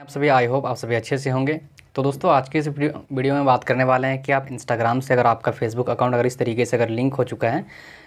आप सभी I hope आप सभी अच्छे से होंगे तो दोस्तों आज के इस वीडियो में बात करने वाले हैं कि आप इंस्टाग्राम से अगर आपका फेसबुक अकाउंट अगर इस तरीके से अगर लिंक हो चुका है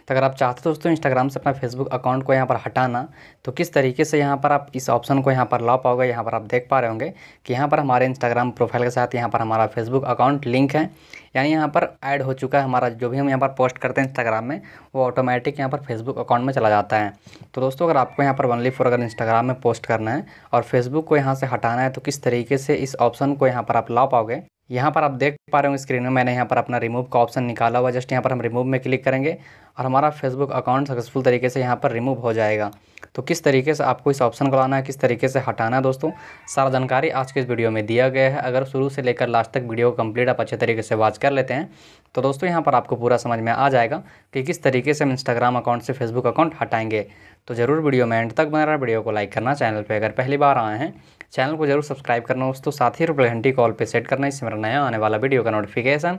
तो अगर आप चाहते हो दोस्तों इंस्टाग्राम से अपना फेसबुक अकाउंट को यहाँ पर हटाना तो किस तरीके से यहाँ पर आप इस ऑप्शन को यहाँ पर ला पाओगे यहाँ पर आप देख पा रहे होंगे कि यहाँ पर हमारे इंस्टाग्राम प्रोफाइल के साथ यहाँ पर हमारा फेसबुक अकाउंट लिंक है यानी यहाँ पर ऐड हो चुका है हमारा जो भी हम यहाँ पर पोस्ट करते हैं इंस्टाग्राम में वो ऑटोमेटिक यहाँ पर फेसबुक अकाउंट में चला जाता है तो दोस्तों अगर आपको यहाँ पर वनली फोर अगर इंस्टाग्राम में पोस्ट करना है और फेसबुक को यहाँ से हटाना है तो किस तरीके से इस ऑप्शन को यहाँ पर आप ला पाओगे यहाँ पर आप देख पा रहे हो स्क्रीन में मैंने यहाँ पर अपना रिमूव का ऑप्शन निकाला हुआ जस्ट यहाँ पर हम रिमूव में क्लिक करेंगे और हमारा फेसबुक अकाउंट सक्सेसफुल तरीके से यहाँ पर रिमूव हो जाएगा तो किस तरीके से आपको इस ऑप्शन को लाना है किस तरीके से हटाना है दोस्तों सारा जानकारी आज के इस वीडियो में दिया गया है अगर शुरू से लेकर लास्ट तक वीडियो को कम्प्लीट आप अच्छे तरीके से वॉच कर लेते हैं तो दोस्तों यहाँ पर आपको पूरा समझ में आ जाएगा कि किस तरीके से हम इंस्टाग्राम अकाउंट से फेसबुक अकाउंट हटाएंगे तो ज़रूर वीडियो में एंड तक बना रहा वीडियो को लाइक करना चैनल पर अगर पहली बार आए हैं चैनल को जरूर सब्सक्राइब करना दोस्तों साथ ही रुपये घंटी कॉल पर सेट करना इससे मेरा नया आने वाला वीडियो का नोटिफिकेशन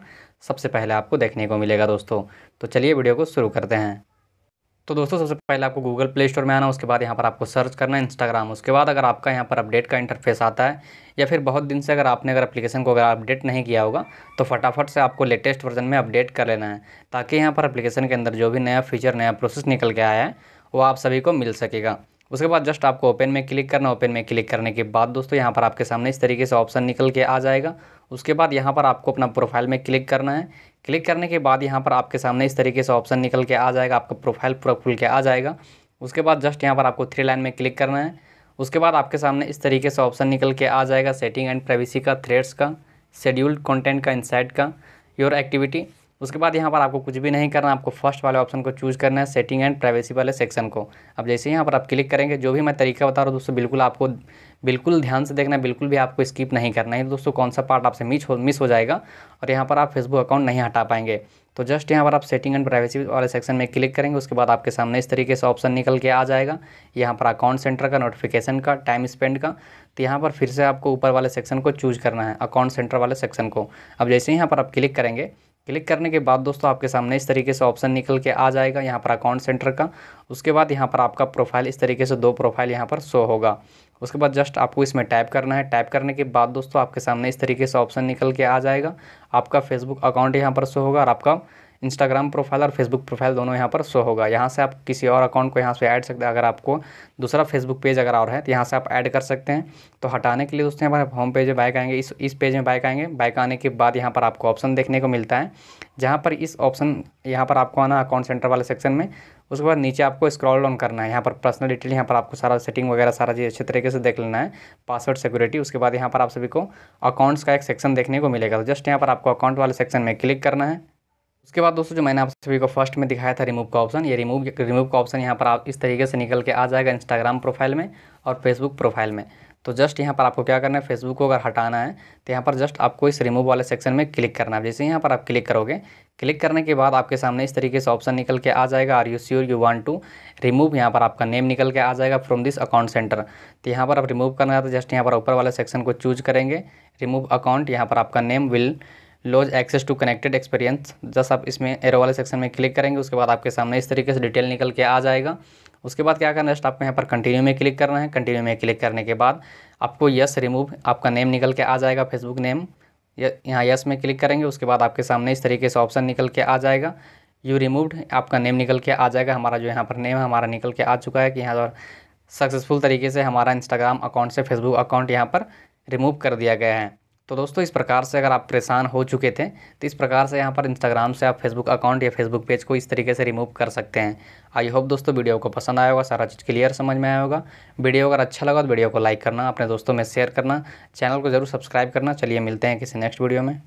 सबसे पहले आपको देखने को मिलेगा दोस्तों तो चलिए वीडियो को शुरू करते हैं तो दोस्तों सबसे पहले आपको गूगल प्ले स्टोर में आना उसके बाद यहाँ पर आपको सर्च करना है इंस्टाग्राम उसके बाद अगर आपका यहाँ पर अपडेट का इंटरफेस आता है या फिर बहुत दिन से अगर आपने अगर एप्लीकेशन को अगर अपडेट नहीं किया होगा तो फटाफट से आपको लेटेस्ट वर्जन में अपडेट कर लेना है ताकि यहाँ पर अपलीकेशन के अंदर जो भी नया फीचर नया प्रोसेस निकल के आया है वो आप सभी को मिल सकेगा उसके बाद जस्ट आपको ओपन में क्लिक करना ओपन में क्लिक करने के बाद दोस्तों यहाँ पर आपके सामने इस तरीके से ऑप्शन निकल के आ जाएगा उसके बाद यहाँ पर आपको अपना प्रोफाइल में क्लिक करना है क्लिक करने के बाद यहाँ पर आपके सामने इस तरीके से ऑप्शन निकल के आ जाएगा आपका प्रोफाइल पूरा खुल के आ जाएगा उसके बाद जस्ट यहाँ पर आपको थ्री लाइन में क्लिक करना है उसके बाद आपके सामने इस तरीके से ऑप्शन निकल के आ जाएगा सेटिंग एंड प्राइवेसी का थ्रेड्स का शेड्यूल्ड कंटेंट का इनसाइट का योर एक्टिविटी उसके बाद यहाँ पर आपको कुछ भी नहीं करना आपको फर्स्ट वाले ऑप्शन को चूज़ करना है सेटिंग एंड प्राइवेसी वाले सेक्शन को अब जैसे यहाँ पर आप क्लिक करेंगे जो भी मैं तरीका बता रहा हूँ दोस्तों बिल्कुल आपको बिल्कुल ध्यान से देखना है बिल्कुल भी आपको स्किप नहीं करना है दोस्तों कौन सा पार्ट आपसे मिस हो मिस हो जाएगा और यहाँ पर आप फेसबुक अकाउंट नहीं हटा पाएंगे तो जस्ट यहाँ पर आप सेटिंग एंड प्राइवेसी वाले सेक्शन में क्लिक करेंगे उसके बाद आपके सामने इस तरीके से ऑप्शन निकल के आ जाएगा यहाँ पर अकाउंट सेंटर का नोटिफिकेशन का टाइम स्पेंड का तो यहाँ पर फिर से आपको ऊपर वाले सेक्शन को चूज करना है अकाउंट सेंटर वाले सेक्शन को अब जैसे ही यहाँ पर आप क्लिक करेंगे क्लिक करने के बाद दोस्तों आपके सामने इस तरीके से ऑप्शन निकल के आ जाएगा यहाँ पर अकाउंट सेंटर का उसके बाद यहाँ पर आपका प्रोफाइल इस तरीके से दो प्रोफाइल यहाँ पर शो होगा उसके बाद जस्ट आपको इसमें टाइप करना है टाइप करने के बाद दोस्तों आपके सामने इस तरीके से ऑप्शन निकल के आ जाएगा आपका फेसबुक अकाउंट यहाँ पर शो होगा और आपका इंस्टाग्राम प्रोफाइल और फेसबुक प्रोफाइल दोनों यहाँ पर शो होगा यहाँ से आप किसी और अकाउंट को यहाँ से ऐड सकते हैं अगर आपको दूसरा फेसबुक पेज अगर और है तो यहाँ से आप ऐड कर सकते हैं तो हटाने के लिए दोस्तों यहाँ पर होम पेज में बाइक आएंगे इस इस पेज में बाइक आएंगे बाइक आने के बाद यहाँ पर आपको ऑप्शन देखने को मिलता है जहाँ पर इस ऑप्शन यहाँ पर आपको आना अकाउंट सेंटर वाले सेक्शन में उसके बाद नीचे आपको स्क्रॉल डाउन करना है यहाँ पर पर्सनल डिटेल यहाँ पर आपको सारा सेटिंग वगैरह सारा चीज़ अच्छे तरीके से देख लेना है पासवर्ड सिक्योरिटी उसके बाद यहाँ पर आप सभी को अकाउंट्स का एक सेक्शन देखने को मिलेगा तो जस्ट यहाँ पर आपको अकाउंट वाले सेक्शन में क्लिक करना है उसके बाद दोस्तों जो मैंने आप सभी को फर्स्ट में दिखाया था रिमूव का ऑप्शन ये रिमूव रिमूव का ऑप्शन यहाँ पर आप इस तरीके से निकल के आ जाएगा इंस्टाग्राम प्रोफाइल में और फेसबुक प्रोफाइल में तो जस्ट यहाँ पर आपको क्या करना है फेसबुक को अगर हटाना है तो यहाँ पर जस्ट आपको इस रिमूव वाले सेक्शन में क्लिक करना है जैसे यहाँ पर आप क्लिक करोगे क्लिक करने के बाद आपके सामने इस तरीके से ऑप्शन निकल के आ जाएगा are you sure you want to remove यहाँ पर आपका नेम निकल के आ जाएगा फ्रॉम दिस अकाउंट सेंटर तो यहाँ पर आप रिमूव करना है तो जस्ट यहाँ पर ऊपर वाले सेक्शन को चूज करेंगे रिमूव अकाउंट यहाँ पर आपका name will lose access to connected experience just आप इसमें एरो वाले सेक्शन में क्लिक करेंगे उसके बाद आपके सामने इस तरीके से डिटेल निकल के आ जाएगा उसके बाद क्या करना है आपको यहाँ पर कंटिन्यू में क्लिक करना है कंटिन्यू में क्लिक करने के बाद आपको यस रिमूव आपका नेम निकल के आ जाएगा फेसबुक नेम यहाँ यस में क्लिक करेंगे उसके बाद आपके सामने इस तरीके से ऑप्शन निकल के आ जाएगा यू रिमूव्ड आपका नेम निकल के आ जाएगा हमारा जो यहाँ पर नेम है हमारा निकल के आ चुका है कि यहाँ पर सक्सेसफुल तरीके से हमारा इंस्टाग्राम अकाउंट से फेसबुक अकाउंट यहाँ पर रिमूव कर दिया गया है तो दोस्तों इस प्रकार से अगर आप परेशान हो चुके थे तो इस प्रकार से यहाँ पर इंस्टाग्राम से आप फेसबुक अकाउंट या फेसबुक पेज को इस तरीके से रिमूव कर सकते हैं आई होप दोस्तों वीडियो को पसंद आया होगा सारा चीज़ क्लियर समझ में आया होगा वीडियो अगर अच्छा लगा तो वीडियो को लाइक करना अपने दोस्तों में शेयर करना चैनल को जरूर सब्सक्राइब करना चलिए मिलते हैं किसी नेक्स्ट वीडियो में